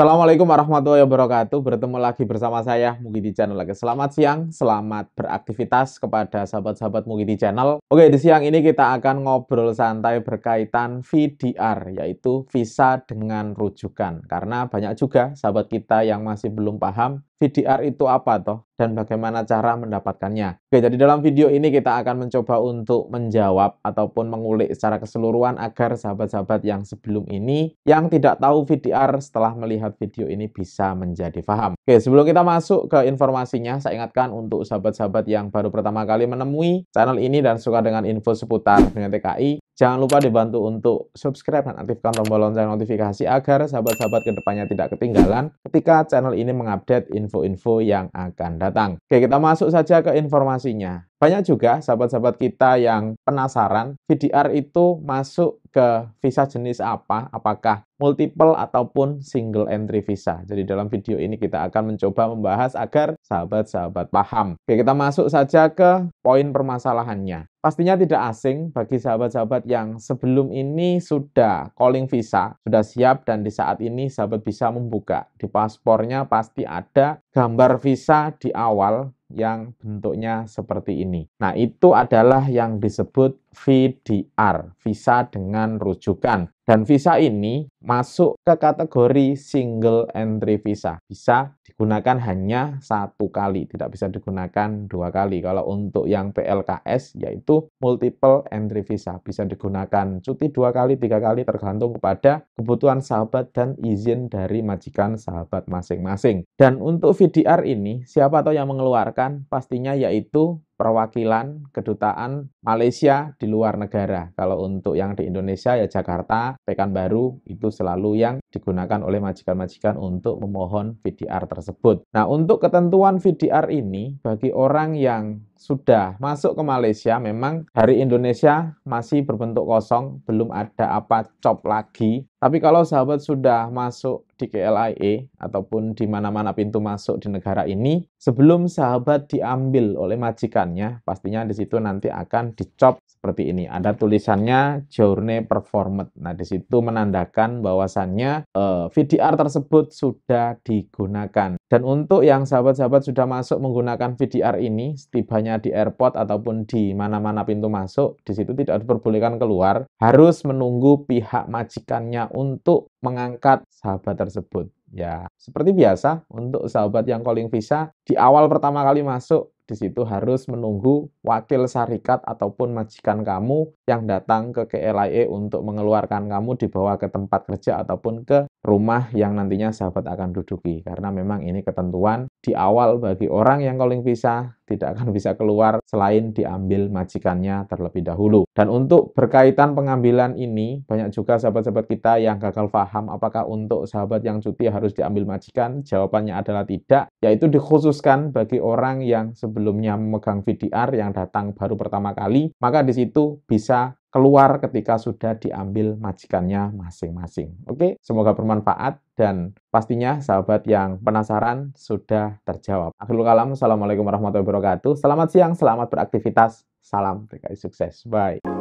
Assalamualaikum warahmatullahi wabarakatuh. Bertemu lagi bersama saya Mugi di Channel lagi. Selamat siang, selamat beraktivitas kepada sahabat-sahabat Mugi di Channel. Oke, di siang ini kita akan ngobrol santai berkaitan VDR yaitu visa dengan rujukan. Karena banyak juga sahabat kita yang masih belum paham VDR itu apa toh dan bagaimana cara mendapatkannya. Oke, jadi dalam video ini kita akan mencoba untuk menjawab ataupun mengulik secara keseluruhan agar sahabat-sahabat yang sebelum ini yang tidak tahu VDR setelah melihat video ini bisa menjadi paham. Oke, sebelum kita masuk ke informasinya, saya ingatkan untuk sahabat-sahabat yang baru pertama kali menemui channel ini dan suka dengan info seputar dengan TKI, Jangan lupa dibantu untuk subscribe dan aktifkan tombol lonceng notifikasi agar sahabat-sahabat kedepannya tidak ketinggalan ketika channel ini mengupdate info-info yang akan datang. Oke, kita masuk saja ke informasinya. Banyak juga sahabat-sahabat kita yang penasaran VDR itu masuk ke visa jenis apa, apakah multiple ataupun single entry visa. Jadi dalam video ini kita akan mencoba membahas agar sahabat-sahabat paham. Oke, kita masuk saja ke poin permasalahannya. Pastinya tidak asing bagi sahabat-sahabat yang sebelum ini sudah calling visa, sudah siap dan di saat ini sahabat bisa membuka. Di paspornya pasti ada gambar visa di awal yang bentuknya seperti ini. Nah, itu adalah yang disebut VDR, visa dengan rujukan. Dan visa ini masuk ke kategori single entry visa. Bisa digunakan hanya satu kali, tidak bisa digunakan dua kali. Kalau untuk yang PLKS yaitu multiple entry visa, bisa digunakan cuti dua kali, tiga kali tergantung kepada kebutuhan sahabat dan izin dari majikan sahabat masing-masing. Dan untuk VDR ini, siapa atau yang mengeluarkan pastinya yaitu perwakilan kedutaan Malaysia di luar negara. Kalau untuk yang di Indonesia ya Jakarta, Pekanbaru itu selalu yang digunakan oleh majikan-majikan untuk memohon VDR tersebut. Nah, untuk ketentuan VDR ini bagi orang yang sudah masuk ke Malaysia, memang dari Indonesia masih berbentuk kosong, belum ada apa cop lagi. Tapi kalau sahabat sudah masuk di KLIA e ataupun di mana-mana pintu masuk di negara ini, sebelum sahabat diambil oleh majikannya, pastinya di situ nanti akan dicop seperti ini. Ada tulisannya journey performance Nah, di situ menandakan bahwasannya eh, VDR tersebut sudah digunakan. Dan untuk yang sahabat-sahabat sudah masuk menggunakan VDR ini, setibanya di airport ataupun di mana-mana pintu masuk, di situ tidak diperbolehkan keluar, harus menunggu pihak majikannya untuk mengangkat sahabat tersebut. Ya, seperti biasa, untuk sahabat yang calling visa, di awal pertama kali masuk, di situ harus menunggu wakil syarikat ataupun majikan kamu yang datang ke KLIA e untuk mengeluarkan kamu dibawa ke tempat kerja ataupun ke rumah yang nantinya sahabat akan duduki karena memang ini ketentuan di awal bagi orang yang calling visa tidak akan bisa keluar selain diambil majikannya terlebih dahulu dan untuk berkaitan pengambilan ini banyak juga sahabat-sahabat kita yang gagal paham apakah untuk sahabat yang cuti harus diambil majikan jawabannya adalah tidak yaitu dikhususkan bagi orang yang sebelumnya memegang VDR yang datang baru pertama kali maka di situ bisa keluar ketika sudah diambil majikannya masing-masing. Oke, semoga bermanfaat dan pastinya sahabat yang penasaran sudah terjawab. Akhirul kalam, Assalamualaikum warahmatullahi wabarakatuh. Selamat siang, selamat beraktivitas. Salam TKI sukses. Bye.